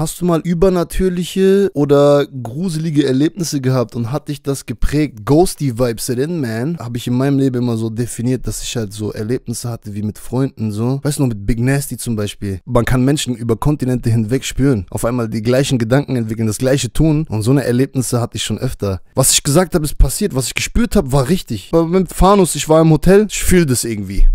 Hast du mal übernatürliche oder gruselige Erlebnisse gehabt und hat dich das geprägt? Ghosty Vibes in man. Habe ich in meinem Leben immer so definiert, dass ich halt so Erlebnisse hatte wie mit Freunden so. Weißt du noch, mit Big Nasty zum Beispiel. Man kann Menschen über Kontinente hinweg spüren. Auf einmal die gleichen Gedanken entwickeln, das gleiche tun. Und so eine Erlebnisse hatte ich schon öfter. Was ich gesagt habe, ist passiert. Was ich gespürt habe, war richtig. Aber mit Fanus, ich war im Hotel. Ich fühle das irgendwie.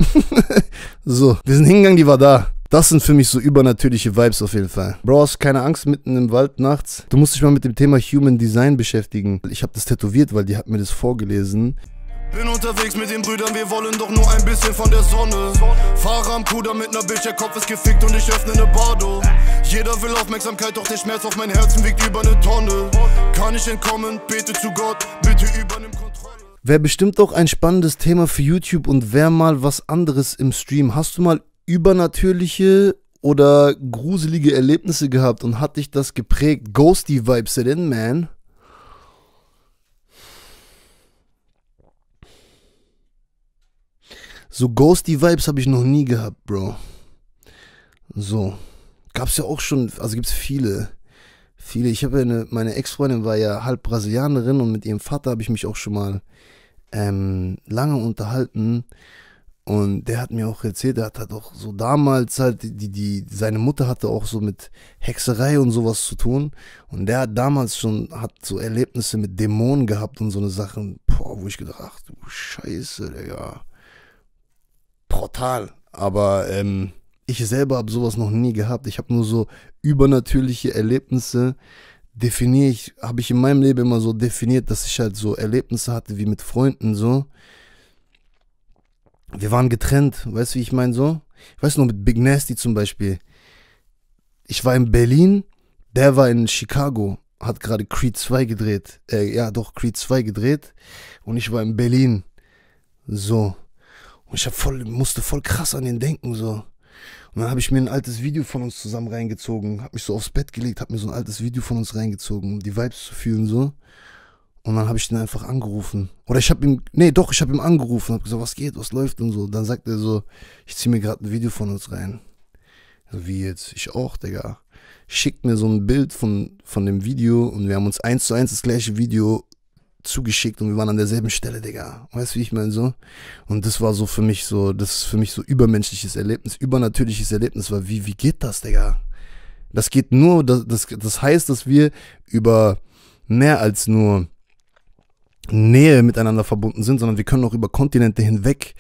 so, wir sind hingegangen, die war da. Das sind für mich so übernatürliche Vibes auf jeden Fall. Bro, hast keine Angst mitten im Wald nachts? Du musst dich mal mit dem Thema Human Design beschäftigen. Ich habe das tätowiert, weil die hat mir das vorgelesen. Bin unterwegs mit den Brüdern, wir wollen doch nur ein bisschen von der Sonne. Fahre am Puder mit ner Bitch, der Kopf ist gefickt und ich öffne ne Bardo. Jeder will Aufmerksamkeit, doch der Schmerz auf mein Herzen wiegt über ne Tonne. Kann ich entkommen, bete zu Gott, bitte übernimm Kontrolle. Wäre bestimmt auch ein spannendes Thema für YouTube und wäre mal was anderes im Stream. Hast du mal übernatürliche oder gruselige Erlebnisse gehabt und hat dich das geprägt? Ghosty Vibes it in, man. So ghosty Vibes habe ich noch nie gehabt, Bro. So. Gab's ja auch schon, also gibt's viele. Viele. Ich habe ja eine, meine Ex-Freundin war ja halb Brasilianerin und mit ihrem Vater habe ich mich auch schon mal ähm, lange unterhalten. Und der hat mir auch erzählt, der hat halt auch so damals halt, die, die, seine Mutter hatte auch so mit Hexerei und sowas zu tun. Und der hat damals schon, hat so Erlebnisse mit Dämonen gehabt und so eine Sachen, boah, wo ich gedacht, ach du Scheiße, Digga. Brutal. Aber ähm, ich selber habe sowas noch nie gehabt. Ich habe nur so übernatürliche Erlebnisse definiere ich, habe ich in meinem Leben immer so definiert, dass ich halt so Erlebnisse hatte wie mit Freunden so wir waren getrennt, weißt du, wie ich meine so? Ich weiß nur mit Big Nasty zum Beispiel. Ich war in Berlin, der war in Chicago, hat gerade Creed 2 gedreht. Äh, ja, doch, Creed 2 gedreht. Und ich war in Berlin. So. Und ich hab voll, musste voll krass an den denken, so. Und dann habe ich mir ein altes Video von uns zusammen reingezogen, habe mich so aufs Bett gelegt, habe mir so ein altes Video von uns reingezogen, um die Vibes zu fühlen, so. Und dann habe ich den einfach angerufen. Oder ich habe ihm, nee, doch, ich habe ihm angerufen, habe gesagt, was geht, was läuft und so. Dann sagt er so, ich ziehe mir gerade ein Video von uns rein. So, wie jetzt? Ich auch, Digga. Schickt mir so ein Bild von, von dem Video und wir haben uns eins zu eins das gleiche Video zugeschickt und wir waren an derselben Stelle, Digga. Weißt du, wie ich meine so? Und das war so für mich so, das ist für mich so übermenschliches Erlebnis, übernatürliches Erlebnis, weil wie, wie geht das, Digga? Das geht nur, das, das, das heißt, dass wir über mehr als nur Nähe miteinander verbunden sind, sondern wir können auch über Kontinente hinweg,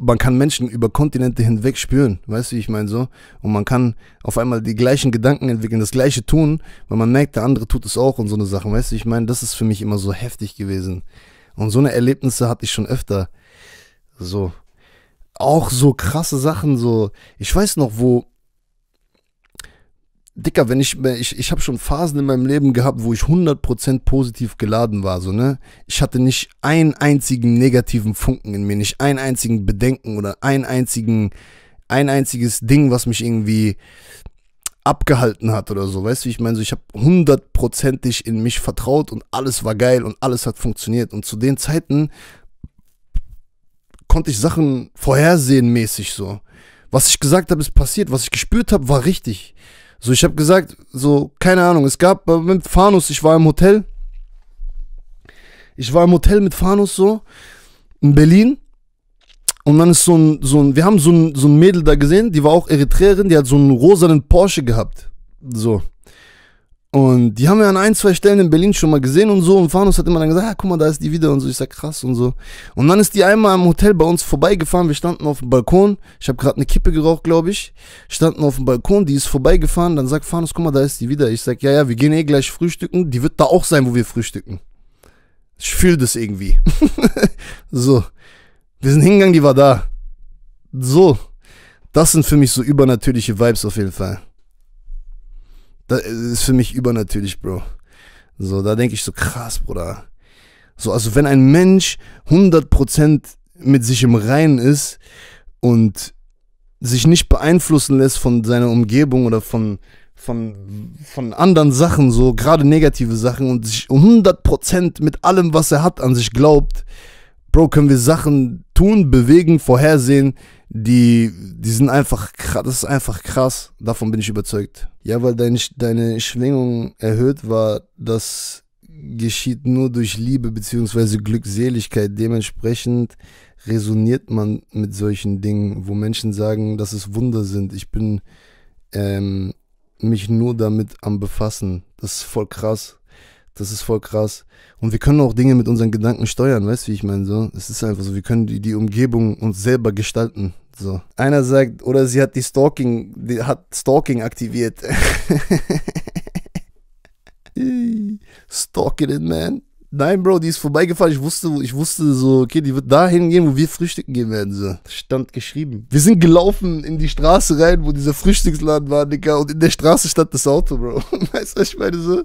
man kann Menschen über Kontinente hinweg spüren, weißt du, wie ich meine so? Und man kann auf einmal die gleichen Gedanken entwickeln, das gleiche tun, weil man merkt, der andere tut es auch und so eine Sache, weißt du, ich meine, das ist für mich immer so heftig gewesen. Und so eine Erlebnisse hatte ich schon öfter. So. Auch so krasse Sachen, so. Ich weiß noch, wo Dicker, wenn ich, ich, ich habe schon Phasen in meinem Leben gehabt, wo ich 100% positiv geladen war, so, ne? Ich hatte nicht einen einzigen negativen Funken in mir, nicht einen einzigen Bedenken oder einen einzigen, ein einziges Ding, was mich irgendwie abgehalten hat oder so, weißt du, ich meine, so, ich habe hundertprozentig in mich vertraut und alles war geil und alles hat funktioniert und zu den Zeiten konnte ich Sachen vorhersehen mäßig so. Was ich gesagt habe, ist passiert, was ich gespürt habe, war richtig. So, ich habe gesagt, so, keine Ahnung, es gab mit Fanus, ich war im Hotel. Ich war im Hotel mit Fanus so, in Berlin. Und dann ist so ein, so ein wir haben so ein, so ein Mädel da gesehen, die war auch Eritreerin, die hat so einen rosanen Porsche gehabt. So. Und die haben wir an ein, zwei Stellen in Berlin schon mal gesehen und so. Und Fanus hat immer dann gesagt, ah, guck mal, da ist die wieder und so. Ich sag, krass und so. Und dann ist die einmal am Hotel bei uns vorbeigefahren. Wir standen auf dem Balkon. Ich habe gerade eine Kippe geraucht, glaube ich. Standen auf dem Balkon, die ist vorbeigefahren. Dann sagt Fanus, guck mal, da ist die wieder. Ich sag, ja, ja, wir gehen eh gleich frühstücken. Die wird da auch sein, wo wir frühstücken. Ich fühle das irgendwie. so. Wir sind hingegangen, die war da. So. Das sind für mich so übernatürliche Vibes auf jeden Fall. Das ist für mich übernatürlich, Bro. So, da denke ich so, krass, Bruder. So, also wenn ein Mensch 100% mit sich im Reinen ist und sich nicht beeinflussen lässt von seiner Umgebung oder von, von, von anderen Sachen, so gerade negative Sachen und sich 100% mit allem, was er hat, an sich glaubt, Bro, können wir Sachen tun, bewegen, vorhersehen, die, die sind einfach krass, das ist einfach krass, davon bin ich überzeugt. Ja, weil deine, deine Schwingung erhöht war, das geschieht nur durch Liebe beziehungsweise Glückseligkeit. Dementsprechend resoniert man mit solchen Dingen, wo Menschen sagen, dass es Wunder sind. Ich bin ähm, mich nur damit am Befassen. Das ist voll krass. Das ist voll krass. Und wir können auch Dinge mit unseren Gedanken steuern, weißt du, wie ich meine? So, es ist einfach so, wir können die, die Umgebung uns selber gestalten. So. Einer sagt, oder sie hat die Stalking, die hat Stalking aktiviert. Stalking it, man. Nein, Bro, die ist vorbeigefahren. Ich wusste, ich wusste so, okay, die wird dahin gehen, wo wir frühstücken gehen werden. So. Stand geschrieben. Wir sind gelaufen in die Straße rein, wo dieser Frühstücksladen war, Digga. Und in der Straße stand das Auto, Bro. Weißt du, was ich meine? So,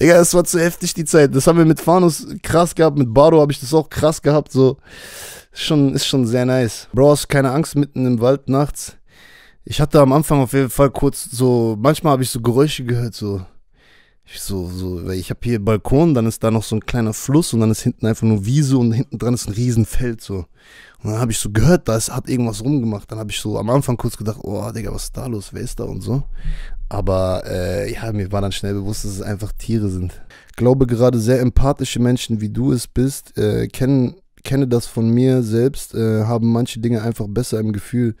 Digga, das war zu heftig, die Zeit. Das haben wir mit Fanus krass gehabt. Mit Baro habe ich das auch krass gehabt. So, schon, ist schon sehr nice. Bro, hast keine Angst mitten im Wald nachts? Ich hatte am Anfang auf jeden Fall kurz so, manchmal habe ich so Geräusche gehört, so ich so, so, weil ich habe hier Balkon, dann ist da noch so ein kleiner Fluss und dann ist hinten einfach nur Wiese und hinten dran ist ein Riesenfeld so. Und dann habe ich so gehört, da ist, hat irgendwas rumgemacht. Dann habe ich so am Anfang kurz gedacht, oh Digga, was ist da los? Wer ist da und so? Aber äh, ja, mir war dann schnell bewusst, dass es einfach Tiere sind. glaube gerade sehr empathische Menschen, wie du es bist, äh, kennen kenne das von mir selbst, äh, haben manche Dinge einfach besser im Gefühl.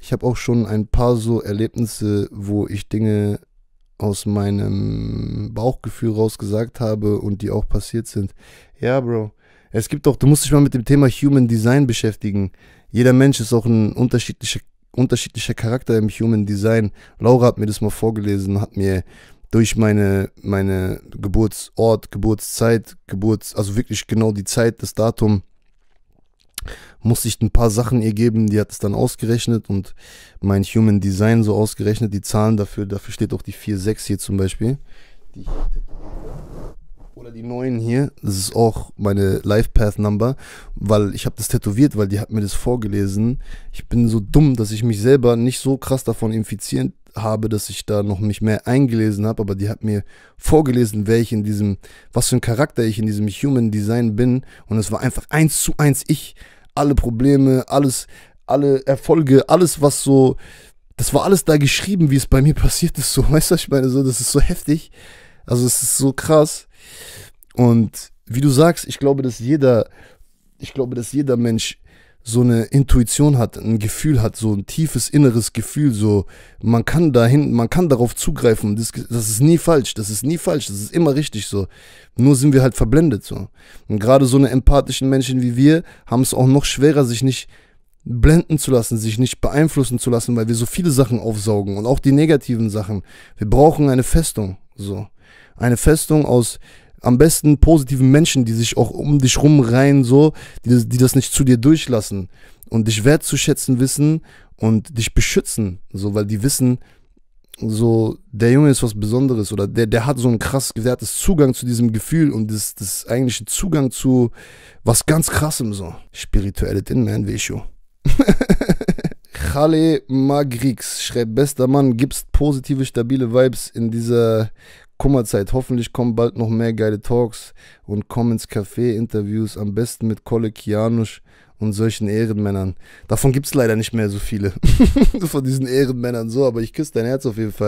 Ich habe auch schon ein paar so Erlebnisse, wo ich Dinge aus meinem Bauchgefühl raus gesagt habe und die auch passiert sind. Ja, Bro. Es gibt auch, du musst dich mal mit dem Thema Human Design beschäftigen. Jeder Mensch ist auch ein unterschiedlicher, unterschiedlicher Charakter im Human Design. Laura hat mir das mal vorgelesen, hat mir durch meine, meine Geburtsort, Geburtszeit, Geburts, also wirklich genau die Zeit, das Datum musste ich ein paar Sachen ihr geben, die hat es dann ausgerechnet und mein Human Design so ausgerechnet, die Zahlen dafür, dafür steht auch die 4,6 hier zum Beispiel. Die oder die 9 hier, das ist auch meine Life Path Number, weil ich habe das tätowiert, weil die hat mir das vorgelesen. Ich bin so dumm, dass ich mich selber nicht so krass davon infiziert habe, dass ich da noch nicht mehr eingelesen habe, aber die hat mir vorgelesen, wer ich in diesem, was für ein Charakter ich in diesem Human Design bin. Und es war einfach eins zu eins ich alle Probleme, alles, alle Erfolge, alles, was so, das war alles da geschrieben, wie es bei mir passiert ist. So, weißt du, ich meine, so, das ist so heftig. Also, es ist so krass. Und wie du sagst, ich glaube, dass jeder, ich glaube, dass jeder Mensch so eine Intuition hat, ein Gefühl hat, so ein tiefes inneres Gefühl, so man kann dahin, man kann darauf zugreifen. Das, das ist nie falsch, das ist nie falsch, das ist immer richtig so. Nur sind wir halt verblendet so. Und gerade so eine empathischen Menschen wie wir haben es auch noch schwerer, sich nicht blenden zu lassen, sich nicht beeinflussen zu lassen, weil wir so viele Sachen aufsaugen und auch die negativen Sachen. Wir brauchen eine Festung so. Eine Festung aus am besten positiven Menschen, die sich auch um dich rumreihen, so, die das, die das nicht zu dir durchlassen und dich wertzuschätzen wissen und dich beschützen, so, weil die wissen, so, der Junge ist was Besonderes oder der, der hat so einen krass, der hat das Zugang zu diesem Gefühl und das, das eigentliche Zugang zu was ganz krassem, so. Spirituelle Din, man, wie ich, Khale Magrix schreibt, bester Mann, gibst positive, stabile Vibes in dieser Kummerzeit. Hoffentlich kommen bald noch mehr geile Talks und kommen ins Café, Interviews, am besten mit Kolle Kianusch und solchen Ehrenmännern. Davon gibt es leider nicht mehr so viele. Von diesen Ehrenmännern so, aber ich küsse dein Herz auf jeden Fall.